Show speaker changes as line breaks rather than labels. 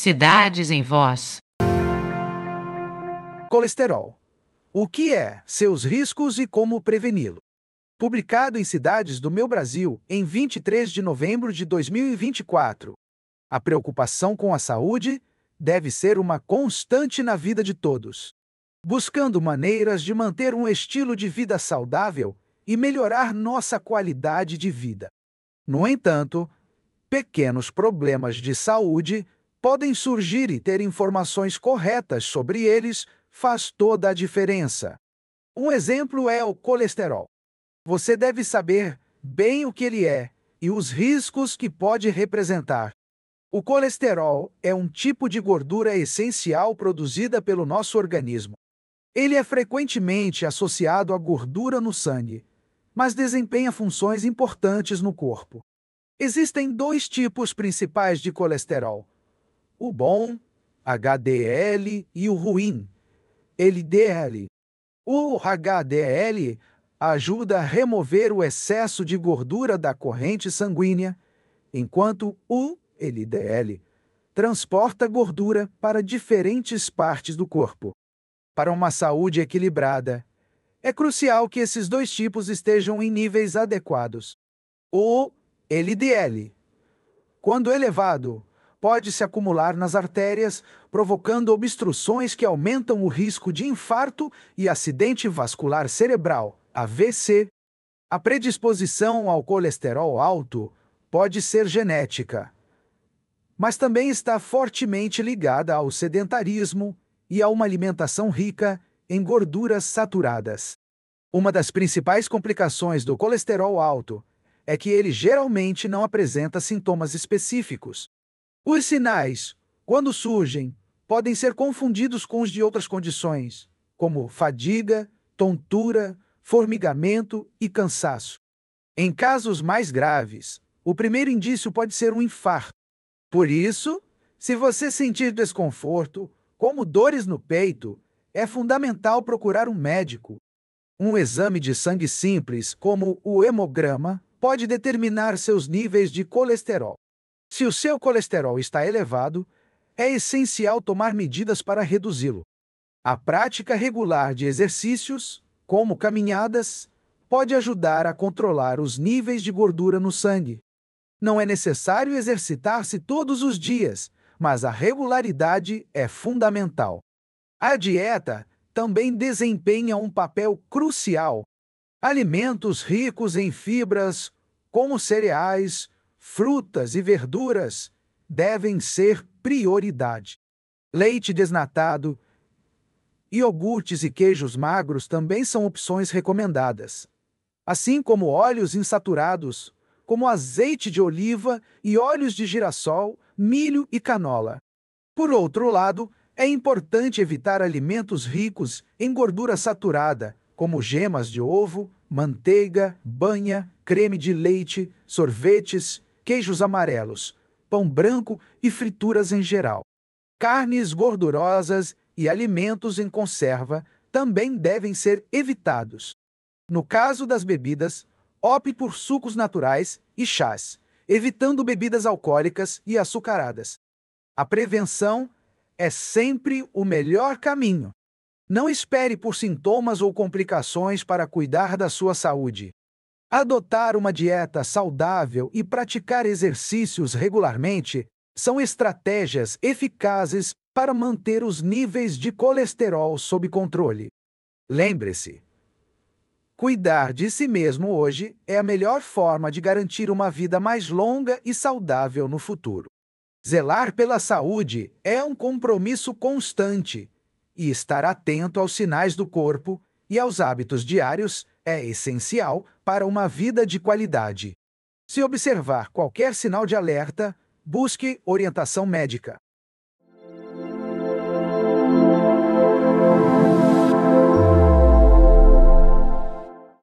Cidades em Voz. Colesterol. O que é, seus riscos e como preveni-lo. Publicado em Cidades do Meu Brasil, em 23 de novembro de 2024. A preocupação com a saúde deve ser uma constante na vida de todos. Buscando maneiras de manter um estilo de vida saudável e melhorar nossa qualidade de vida. No entanto, pequenos problemas de saúde podem surgir e ter informações corretas sobre eles faz toda a diferença. Um exemplo é o colesterol. Você deve saber bem o que ele é e os riscos que pode representar. O colesterol é um tipo de gordura essencial produzida pelo nosso organismo. Ele é frequentemente associado à gordura no sangue, mas desempenha funções importantes no corpo. Existem dois tipos principais de colesterol o bom, HDL, e o ruim, LDL. O HDL ajuda a remover o excesso de gordura da corrente sanguínea, enquanto o LDL transporta gordura para diferentes partes do corpo. Para uma saúde equilibrada, é crucial que esses dois tipos estejam em níveis adequados. O LDL, quando elevado, pode se acumular nas artérias, provocando obstruções que aumentam o risco de infarto e acidente vascular cerebral, AVC. A predisposição ao colesterol alto pode ser genética, mas também está fortemente ligada ao sedentarismo e a uma alimentação rica em gorduras saturadas. Uma das principais complicações do colesterol alto é que ele geralmente não apresenta sintomas específicos, os sinais, quando surgem, podem ser confundidos com os de outras condições, como fadiga, tontura, formigamento e cansaço. Em casos mais graves, o primeiro indício pode ser um infarto. Por isso, se você sentir desconforto, como dores no peito, é fundamental procurar um médico. Um exame de sangue simples, como o hemograma, pode determinar seus níveis de colesterol. Se o seu colesterol está elevado, é essencial tomar medidas para reduzi-lo. A prática regular de exercícios, como caminhadas, pode ajudar a controlar os níveis de gordura no sangue. Não é necessário exercitar-se todos os dias, mas a regularidade é fundamental. A dieta também desempenha um papel crucial. Alimentos ricos em fibras, como cereais, frutas e verduras devem ser prioridade. Leite desnatado, iogurtes e queijos magros também são opções recomendadas. Assim como óleos insaturados, como azeite de oliva e óleos de girassol, milho e canola. Por outro lado, é importante evitar alimentos ricos em gordura saturada, como gemas de ovo, manteiga, banha, creme de leite, sorvetes, queijos amarelos, pão branco e frituras em geral. Carnes gordurosas e alimentos em conserva também devem ser evitados. No caso das bebidas, opte por sucos naturais e chás, evitando bebidas alcoólicas e açucaradas. A prevenção é sempre o melhor caminho. Não espere por sintomas ou complicações para cuidar da sua saúde. Adotar uma dieta saudável e praticar exercícios regularmente são estratégias eficazes para manter os níveis de colesterol sob controle. Lembre-se, cuidar de si mesmo hoje é a melhor forma de garantir uma vida mais longa e saudável no futuro. Zelar pela saúde é um compromisso constante e estar atento aos sinais do corpo e aos hábitos diários é essencial para uma vida de qualidade. Se observar qualquer sinal de alerta, busque orientação médica.